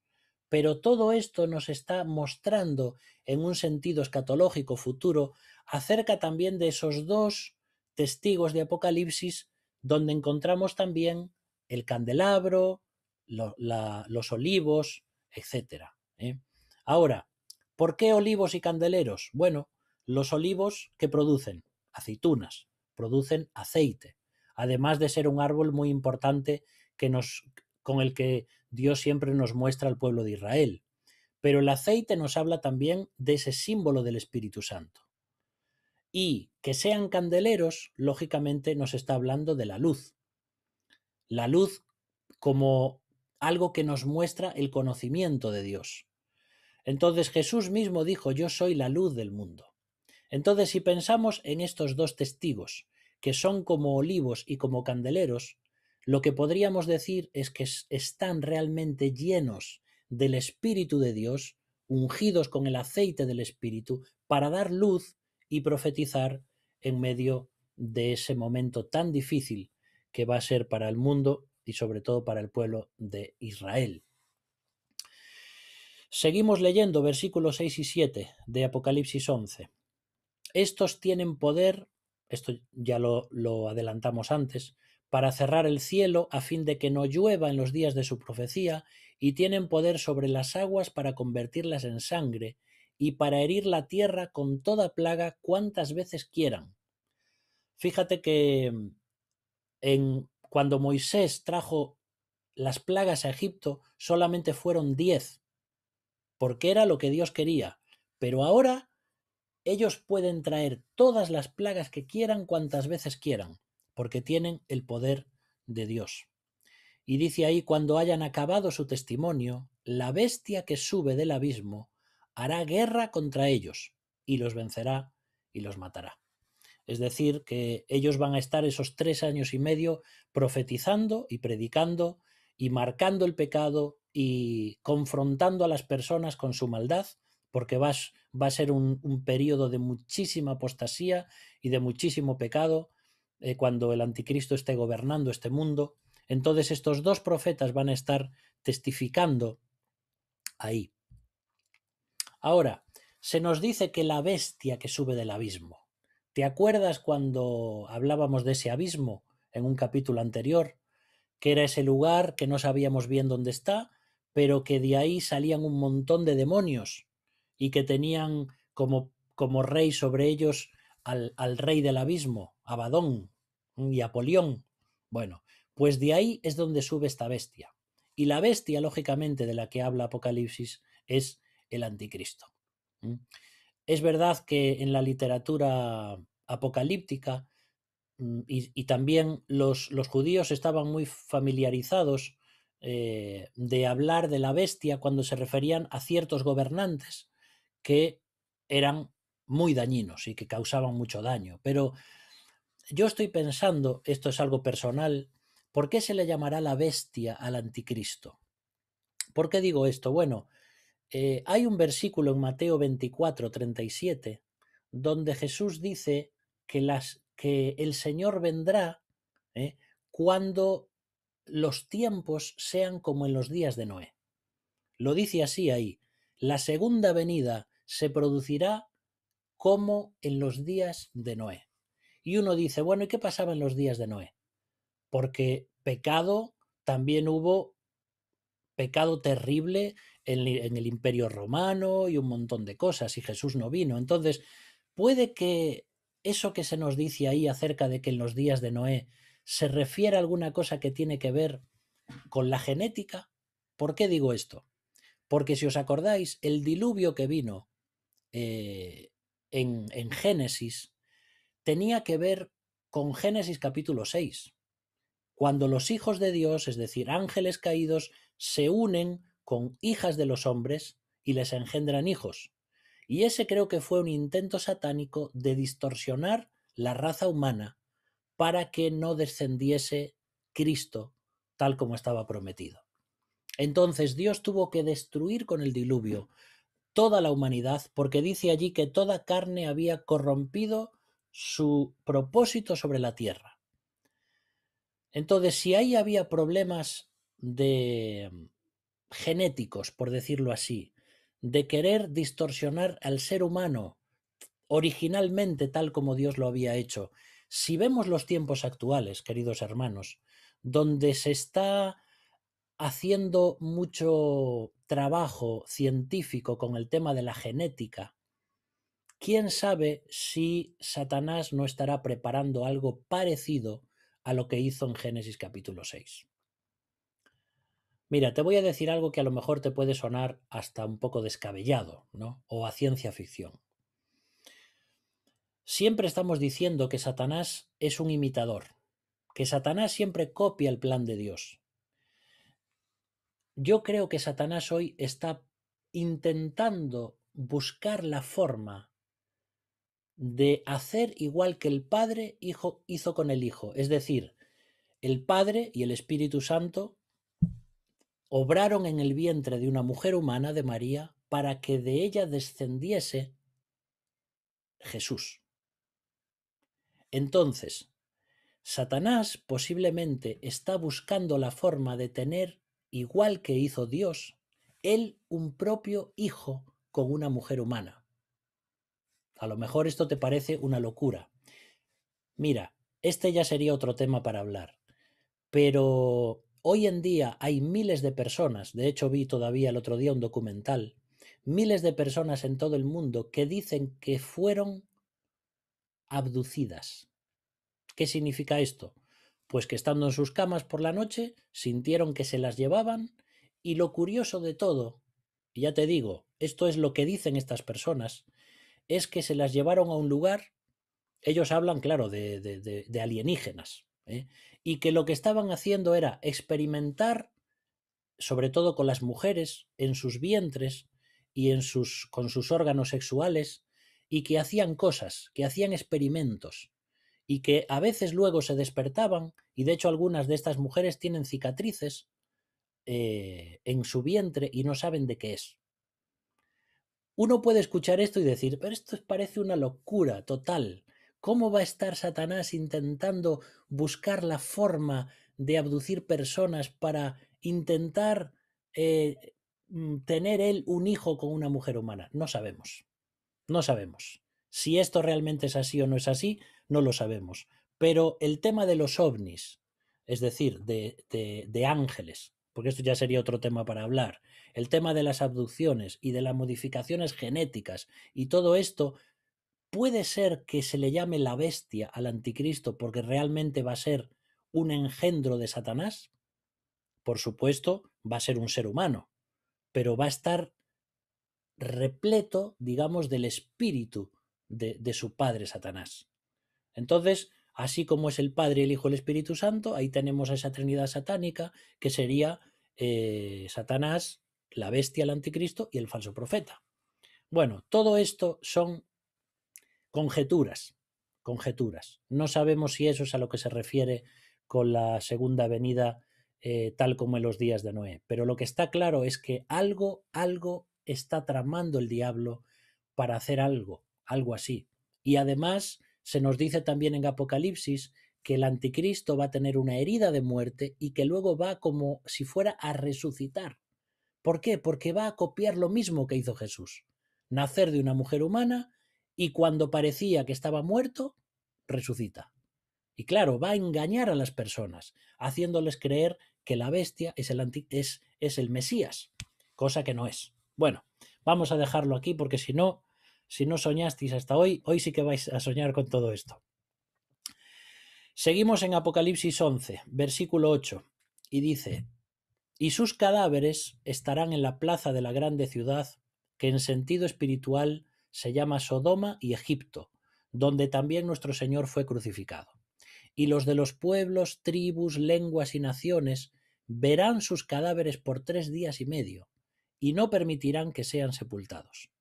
Pero todo esto nos está mostrando en un sentido escatológico futuro acerca también de esos dos testigos de Apocalipsis donde encontramos también el candelabro, los olivos, etcétera. ¿eh? Ahora, ¿por qué olivos y candeleros? Bueno, los olivos que producen aceitunas, producen aceite, además de ser un árbol muy importante que nos, con el que Dios siempre nos muestra al pueblo de Israel. Pero el aceite nos habla también de ese símbolo del Espíritu Santo. Y que sean candeleros, lógicamente nos está hablando de la luz. La luz como algo que nos muestra el conocimiento de Dios. Entonces Jesús mismo dijo, yo soy la luz del mundo. Entonces si pensamos en estos dos testigos, que son como olivos y como candeleros, lo que podríamos decir es que están realmente llenos del Espíritu de Dios, ungidos con el aceite del Espíritu, para dar luz y profetizar en medio de ese momento tan difícil que va a ser para el mundo y sobre todo para el pueblo de Israel. Seguimos leyendo versículos 6 y 7 de Apocalipsis 11. Estos tienen poder, esto ya lo, lo adelantamos antes, para cerrar el cielo a fin de que no llueva en los días de su profecía, y tienen poder sobre las aguas para convertirlas en sangre, y para herir la tierra con toda plaga cuantas veces quieran. Fíjate que mm, en cuando Moisés trajo las plagas a Egipto, solamente fueron diez, porque era lo que Dios quería. Pero ahora ellos pueden traer todas las plagas que quieran cuantas veces quieran, porque tienen el poder de Dios. Y dice ahí, cuando hayan acabado su testimonio, la bestia que sube del abismo hará guerra contra ellos, y los vencerá y los matará. Es decir, que ellos van a estar esos tres años y medio profetizando y predicando y marcando el pecado y confrontando a las personas con su maldad, porque va, va a ser un, periodo de muchísima apostasía y de muchísimo pecado eh, cuando el anticristo esté gobernando este mundo. Entonces estos dos profetas van a estar testificando ahí. Ahora, se nos dice que la bestia que sube del abismo, ¿Te acuerdas cuando hablábamos de ese abismo en un capítulo anterior? Que era ese lugar que no sabíamos bien dónde está, pero que de ahí salían un montón de demonios y que tenían como, como rey sobre ellos al, al rey del abismo, Abadón mm, y Apolión. Bueno, pues de ahí es donde sube esta bestia. Y la bestia, lógicamente, de la que habla Apocalipsis es el anticristo. Es verdad que en la literatura apocalíptica mm, y, también los, judíos estaban muy familiarizados eh, de hablar de la bestia cuando se referían a ciertos gobernantes que eran muy dañinos y que causaban mucho daño. Pero yo estoy pensando, esto es algo personal, ¿por qué se le llamará la bestia al anticristo? ¿Por qué digo esto? Bueno, eh, hay un versículo en Mateo 24, 37, donde Jesús dice que, las, que el Señor vendrá ¿eh? cuando los tiempos sean como en los días de Noé. Lo dice así ahí, la segunda venida se producirá como en los días de Noé. Y uno dice, bueno, ¿y qué pasaba en los días de Noé? Porque pecado también hubo pecado terrible en, el imperio romano y un montón de cosas, y Jesús no vino. Entonces, puede que eso que se nos dice ahí acerca de que en los días de Noé se refiere a alguna cosa que tiene que ver con la genética. ¿Por qué digo esto? Porque si os acordáis, el diluvio que vino eh, en, en, Génesis tenía que ver con Génesis capítulo 6, cuando los hijos de Dios, es decir, ángeles caídos, se unen con hijas de los hombres y les engendran hijos. Y ese creo que fue un intento satánico de distorsionar la raza humana para que no descendiese Cristo tal como estaba prometido. Entonces Dios tuvo que destruir con el diluvio toda la humanidad porque dice allí que toda carne había corrompido su propósito sobre la tierra. Entonces, si ahí había problemas de genéticos, por decirlo así, de querer distorsionar al ser humano originalmente tal como Dios lo había hecho. Si vemos los tiempos actuales, queridos hermanos, donde se está haciendo mucho trabajo científico con el tema de la genética, quién sabe si Satanás no estará preparando algo parecido a lo que hizo en Génesis capítulo 6. Mira, te voy a decir algo que a lo mejor te puede sonar hasta un poco descabellado, ¿no? O a ciencia ficción. Siempre estamos diciendo que Satanás es un imitador, que Satanás siempre copia el plan de Dios. Yo creo que Satanás hoy está intentando buscar la forma de hacer igual que el Padre hijo, hizo con el Hijo. Es decir, el Padre y el Espíritu Santo obraron en el vientre de una mujer humana de María para que de ella descendiese Jesús. Entonces, Satanás posiblemente está buscando la forma de tener, igual que hizo Dios, él un propio hijo con una mujer humana. A lo mejor esto te parece una locura. Mira, este ya sería otro tema para hablar, pero Hoy en día hay miles de personas, de hecho vi todavía el otro día un documental, miles de personas en todo el mundo que dicen que fueron abducidas. ¿Qué significa esto? Pues que estando en sus camas por la noche sintieron que se las llevaban y lo curioso de todo, y ya te digo, esto es lo que dicen estas personas, es que se las llevaron a un lugar, ellos hablan, claro, de, de alienígenas, ¿eh? y que lo que estaban haciendo era experimentar, sobre todo con las mujeres, en sus vientres y en sus, con sus órganos sexuales, y que hacían cosas, que hacían experimentos, y que a veces luego se despertaban, y de hecho algunas de estas mujeres tienen cicatrices eh, en su vientre y no saben de qué es. Uno puede escuchar esto y decir, pero esto parece una locura total, ¿Cómo va a estar Satanás intentando buscar la forma de abducir personas para intentar eh, mm, tener él un hijo con una mujer humana? No sabemos. No sabemos. Si esto realmente es así o no es así, no lo sabemos. Pero el tema de los ovnis, es decir, de, de ángeles, porque esto ya sería otro tema para hablar, el tema de las abducciones y de las modificaciones genéticas y todo esto puede ser que se le llame la bestia al anticristo porque realmente va a ser un engendro de Satanás? Por supuesto, va a ser un ser humano, pero va a estar repleto, digamos, del espíritu de, su padre Satanás. Entonces, así como es el Padre, el Hijo y el Espíritu Santo, ahí tenemos a esa Trinidad satánica que sería eh, Satanás, la bestia, el anticristo y el falso profeta. Bueno, todo esto son Conjeturas, conjeturas. No sabemos si eso es a lo que se refiere con la segunda venida, eh, tal como en los días de Noé. Pero lo que está claro es que algo, algo está tramando el diablo para hacer algo, algo así. Y además se nos dice también en Apocalipsis que el anticristo va a tener una herida de muerte y que luego va como si fuera a resucitar. ¿Por qué? Porque va a copiar lo mismo que hizo Jesús. Nacer de una mujer humana, y cuando parecía que estaba muerto, resucita. Y claro, va a engañar a las personas, haciéndoles creer que la bestia es el, es, el Mesías, cosa que no es. Bueno, vamos a dejarlo aquí porque si no, si no soñasteis hasta hoy, hoy sí que vais a soñar con todo esto. Seguimos en Apocalipsis 11, versículo 8, y dice, y sus cadáveres estarán en la plaza de la grande ciudad, que en sentido espiritual se llama Sodoma y Egipto, donde también nuestro Señor fue crucificado. Y los de los pueblos, tribus, lenguas y naciones verán sus cadáveres por tres días y medio, y no permitirán que sean sepultados.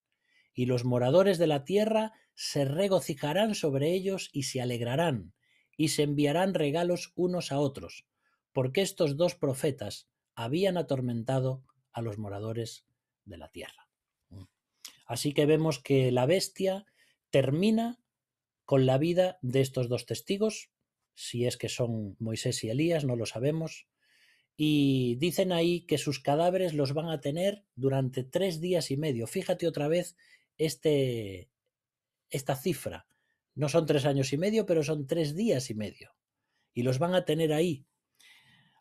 Y los moradores de la tierra se regocijarán sobre ellos y se alegrarán, y se enviarán regalos unos a otros, porque estos dos profetas habían atormentado a los moradores de la tierra. Así que vemos que la bestia termina con la vida de estos dos testigos, si es que son Moisés y Elías, no lo sabemos, y dicen ahí que sus cadáveres los van a tener durante tres días y medio. Fíjate otra vez este, esta cifra. No son tres años y medio, pero son tres días y medio. Y los van a tener ahí.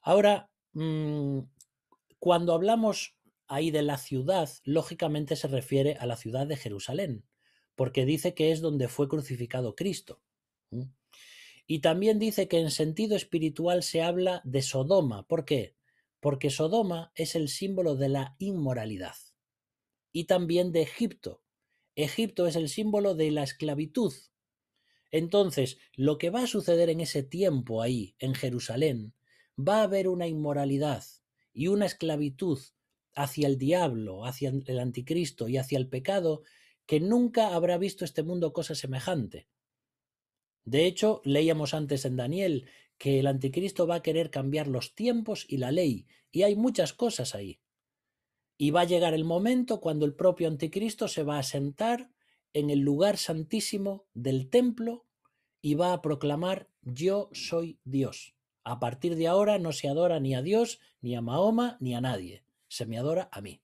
Ahora, mm, cuando hablamos ahí de la ciudad lógicamente se refiere a la ciudad de Jerusalén, porque dice que es donde fue crucificado Cristo. Y también dice que en sentido espiritual se habla de Sodoma. ¿Por qué? Porque Sodoma es el símbolo de la inmoralidad. Y también de Egipto. Egipto es el símbolo de la esclavitud. Entonces, lo que va a suceder en ese tiempo ahí, en Jerusalén, va a haber una inmoralidad y una esclavitud hacia el diablo, hacia el anticristo y hacia el pecado, que nunca habrá visto este mundo cosa semejante. De hecho, leíamos antes en Daniel que el anticristo va a querer cambiar los tiempos y la ley, y hay muchas cosas ahí. Y va a llegar el momento cuando el propio anticristo se va a sentar en el lugar santísimo del templo y va a proclamar yo soy Dios. A partir de ahora no se adora ni a Dios, ni a Mahoma, ni a nadie se me adora a mí.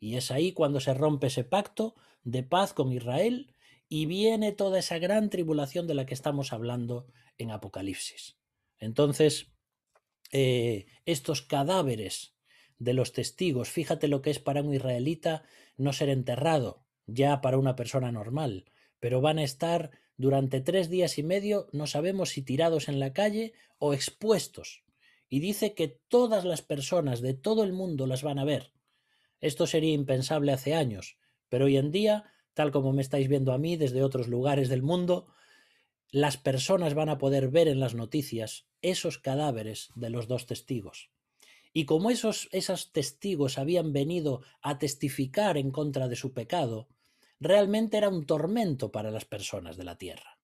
Y es ahí cuando se rompe ese pacto de paz con Israel y viene toda esa gran tribulación de la que estamos hablando en Apocalipsis. Entonces, eh, estos cadáveres de los testigos, fíjate lo que es para un israelita no ser enterrado, ya para una persona normal, pero van a estar durante tres días y medio, no sabemos si tirados en la calle o expuestos y dice que todas las personas de todo el mundo las van a ver. Esto sería impensable hace años, pero hoy en día, tal como me estáis viendo a mí desde otros lugares del mundo, las personas van a poder ver en las noticias esos cadáveres de los dos testigos. Y como esos, esos testigos habían venido a testificar en contra de su pecado, realmente era un tormento para las personas de la tierra.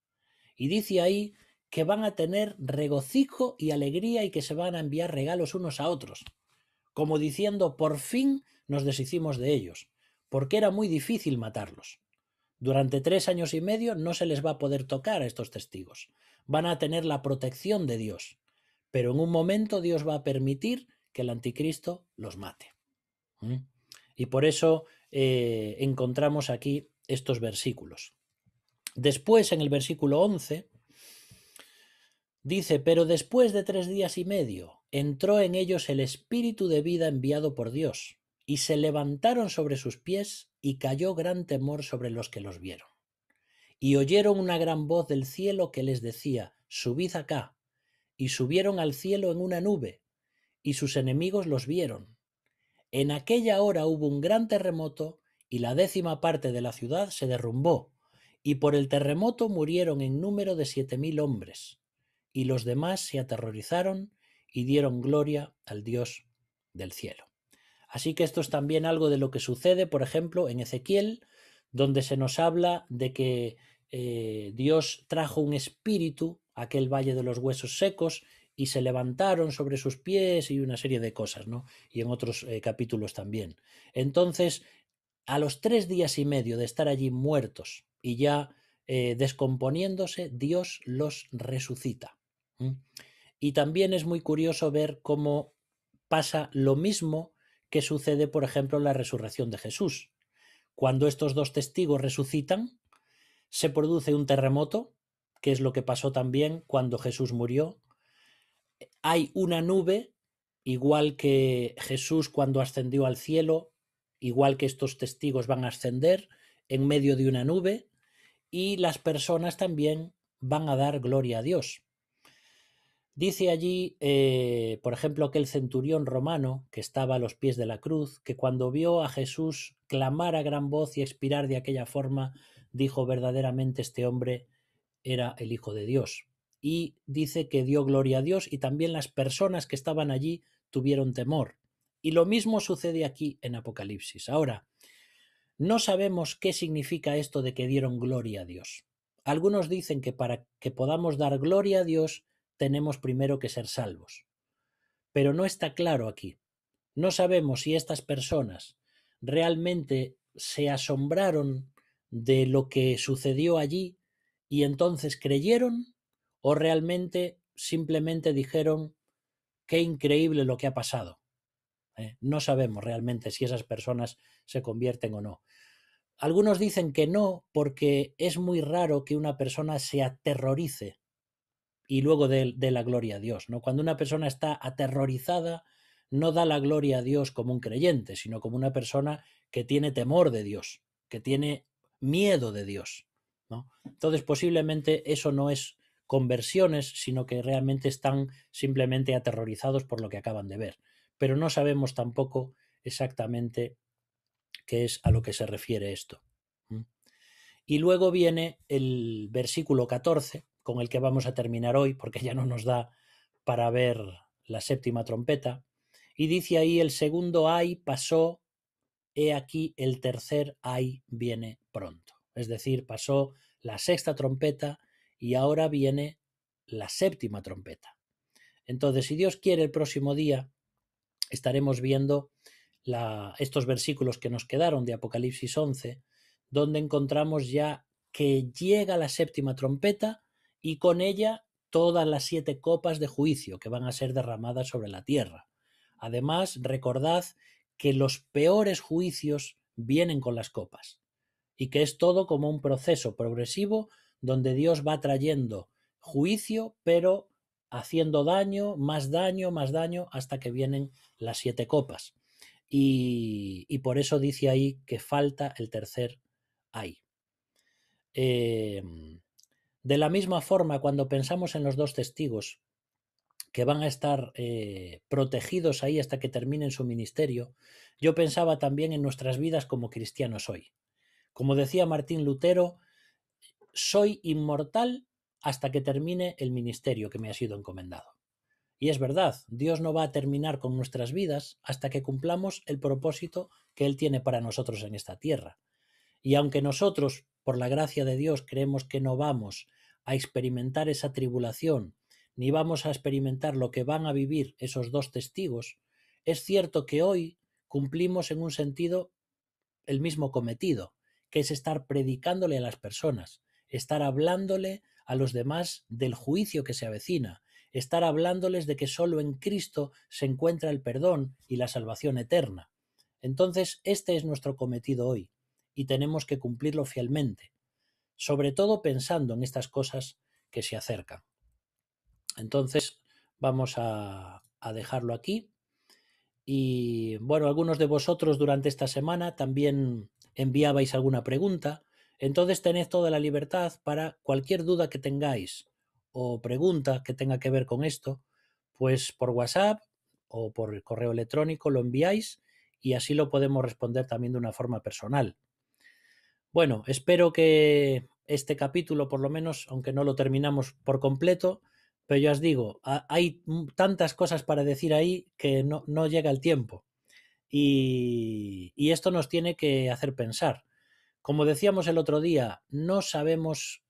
Y dice ahí que van a tener regocijo y alegría y que se van a enviar regalos unos a otros, como diciendo, por fin nos deshicimos de ellos, porque era muy difícil matarlos. Durante tres años y medio no se les va a poder tocar a estos testigos. Van a tener la protección de Dios, pero en un momento Dios va a permitir que el anticristo los mate. ¿Mm? Y por eso eh, encontramos aquí estos versículos. Después, en el versículo 11, Dice, pero después de tres días y medio entró en ellos el espíritu de vida enviado por Dios, y se levantaron sobre sus pies, y cayó gran temor sobre los que los vieron. Y oyeron una gran voz del cielo que les decía, Subid acá. Y subieron al cielo en una nube, y sus enemigos los vieron. En aquella hora hubo un gran terremoto, y la décima parte de la ciudad se derrumbó, y por el terremoto murieron en número de siete mil hombres y los demás se aterrorizaron y dieron gloria al Dios del cielo. Así que esto es también algo de lo que sucede, por ejemplo, en Ezequiel, donde se nos habla de que eh, Dios trajo un espíritu a aquel valle de los huesos secos y se levantaron sobre sus pies y una serie de cosas, ¿no? Y en otros eh, capítulos también. Entonces, a los tres días y medio de estar allí muertos y ya eh, descomponiéndose, Dios los resucita. Y también es muy curioso ver cómo pasa lo mismo que sucede, por ejemplo, en la resurrección de Jesús. Cuando estos dos testigos resucitan, se produce un terremoto, que es lo que pasó también cuando Jesús murió. Hay una nube, igual que Jesús cuando ascendió al cielo, igual que estos testigos van a ascender en medio de una nube, y las personas también van a dar gloria a Dios. Dice allí, eh, por ejemplo, que el centurión romano, que estaba a los pies de la cruz, que cuando vio a Jesús clamar a gran voz y expirar de aquella forma, dijo verdaderamente este hombre era el Hijo de Dios. Y dice que dio gloria a Dios y también las personas que estaban allí tuvieron temor. Y lo mismo sucede aquí en Apocalipsis. Ahora, no sabemos qué significa esto de que dieron gloria a Dios. Algunos dicen que para que podamos dar gloria a Dios, tenemos primero que ser salvos. Pero no está claro aquí. No sabemos si estas personas realmente se asombraron de lo que sucedió allí y entonces creyeron o realmente simplemente dijeron qué increíble lo que ha pasado. ¿eh? No sabemos realmente si esas personas se convierten o no. Algunos dicen que no porque es muy raro que una persona se aterrorice y luego de, la gloria a Dios. ¿no? Cuando una persona está aterrorizada, no da la gloria a Dios como un creyente, sino como una persona que tiene temor de Dios, que tiene miedo de Dios. ¿no? Entonces, posiblemente eso no es conversiones, sino que realmente están simplemente aterrorizados por lo que acaban de ver. Pero no sabemos tampoco exactamente qué es a lo que se refiere esto. Y luego viene el versículo 14, con el que vamos a terminar hoy, porque ya no nos da para ver la séptima trompeta. Y dice ahí el segundo ay pasó, he aquí el tercer ay viene pronto. Es decir, pasó la sexta trompeta y ahora viene la séptima trompeta. Entonces, si Dios quiere, el próximo día estaremos viendo estos versículos que nos quedaron de Apocalipsis 11, donde encontramos ya que llega la séptima trompeta y con ella todas las siete copas de juicio que van a ser derramadas sobre la tierra. Además, recordad que los peores juicios vienen con las copas y que es todo como un proceso progresivo donde Dios va trayendo juicio, pero haciendo daño, más daño, más daño, hasta que vienen las siete copas. Y, por eso dice ahí que falta el tercer ay. Em, de la misma forma, cuando pensamos en los dos testigos que van a estar eh, protegidos ahí hasta que terminen su ministerio, yo pensaba también en nuestras vidas como cristianos hoy. Como decía Martín Lutero, soy inmortal hasta que termine el ministerio que me ha sido encomendado. Y es verdad, Dios no va a terminar con nuestras vidas hasta que cumplamos el propósito que Él tiene para nosotros en esta tierra. Y aunque nosotros por la gracia de Dios creemos que no vamos a experimentar esa tribulación, ni vamos a experimentar lo que van a vivir esos dos testigos, es cierto que hoy cumplimos en un sentido el mismo cometido, que es estar predicándole a las personas, estar hablándole a los demás del juicio que se avecina, estar hablándoles de que solo en Cristo se encuentra el perdón y la salvación eterna. Entonces, este es nuestro cometido hoy, y tenemos que cumplirlo fielmente, sobre todo pensando en estas cosas que se acercan. Entonces, vamos a, dejarlo aquí. Y bueno, algunos de vosotros durante esta semana también enviabais alguna pregunta. Entonces tened toda la libertad para cualquier duda que tengáis o pregunta que tenga que ver con esto, pues por WhatsApp o por correo electrónico lo enviáis y así lo podemos responder también de una forma personal. Bueno, espero que este capítulo, por lo menos, aunque no lo terminamos por completo, pero ya os digo, hay tantas cosas para decir ahí que no, no llega el tiempo. Y, y esto nos tiene que hacer pensar. Como decíamos el otro día, no sabemos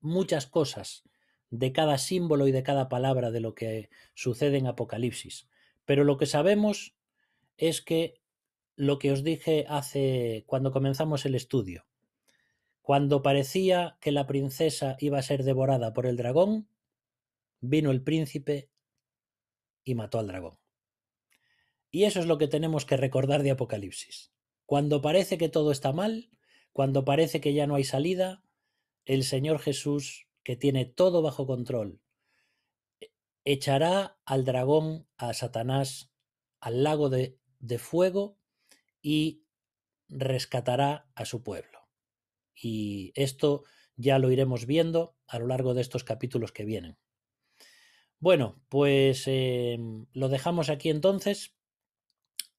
muchas cosas de cada símbolo y de cada palabra de lo que sucede en Apocalipsis. Pero lo que sabemos es que lo que os dije hace cuando comenzamos el estudio. Cuando parecía que la princesa iba a ser devorada por el dragón, vino el príncipe y mató al dragón. Y eso es lo que tenemos que recordar de Apocalipsis. Cuando parece que todo está mal, cuando parece que ya no hay salida, el Señor Jesús, que tiene todo bajo control, e-, echará al dragón, a Satanás, al lago de, de fuego y rescatará a su pueblo. Y esto ya lo iremos viendo a lo largo de estos capítulos que vienen. Bueno, pues em, lo dejamos aquí entonces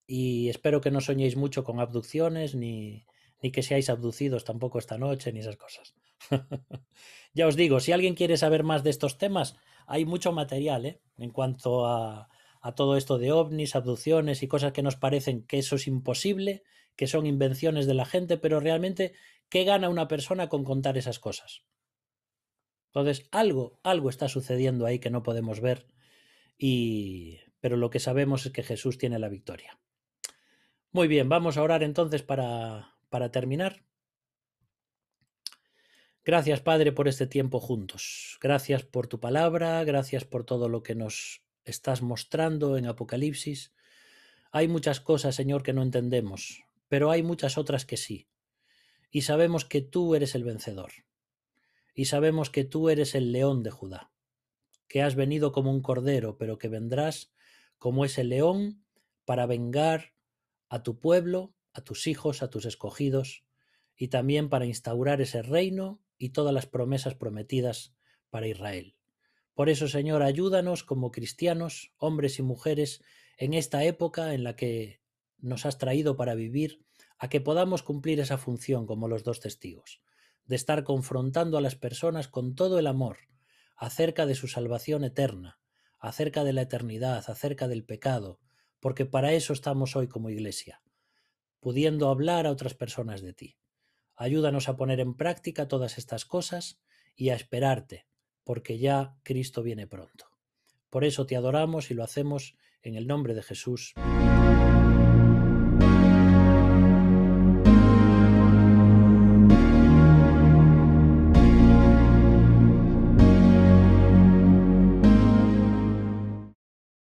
y espero que no soñéis mucho con abducciones ni, que seáis abducidos tampoco esta noche ni esas cosas. ya os digo, si alguien quiere saber más de estos temas, hay mucho material ¿eh? en cuanto a a todo esto de ovnis, abducciones y cosas que nos parecen que eso es imposible, que son invenciones de la gente, pero realmente, ¿qué gana una persona con contar esas cosas? Entonces, algo, algo está sucediendo ahí que no podemos ver, y... pero lo que sabemos es que Jesús tiene la victoria. Muy bien, vamos a orar entonces para, para terminar. Gracias, Padre, por este tiempo juntos. Gracias por tu palabra, gracias por todo lo que nos estás mostrando en Apocalipsis. Hay muchas cosas, Señor, que no entendemos, pero hay muchas otras que sí. Y sabemos que tú eres el vencedor. Y sabemos que tú eres el león de Judá, que has venido como un cordero, pero que vendrás como ese león para vengar a tu pueblo, a tus hijos, a tus escogidos, y también para instaurar ese reino y todas las promesas prometidas para Israel. Por eso, Señor, ayúdanos como cristianos, hombres y mujeres, en esta época en la que nos has traído para vivir, a que podamos cumplir esa función como los dos testigos, de estar confrontando a las personas con todo el amor acerca de su salvación eterna, acerca de la eternidad, acerca del pecado, porque para eso estamos hoy como iglesia, pudiendo hablar a otras personas de ti. Ayúdanos a poner en práctica todas estas cosas y a esperarte porque ya Cristo viene pronto. Por eso te adoramos y lo hacemos en el nombre de Jesús.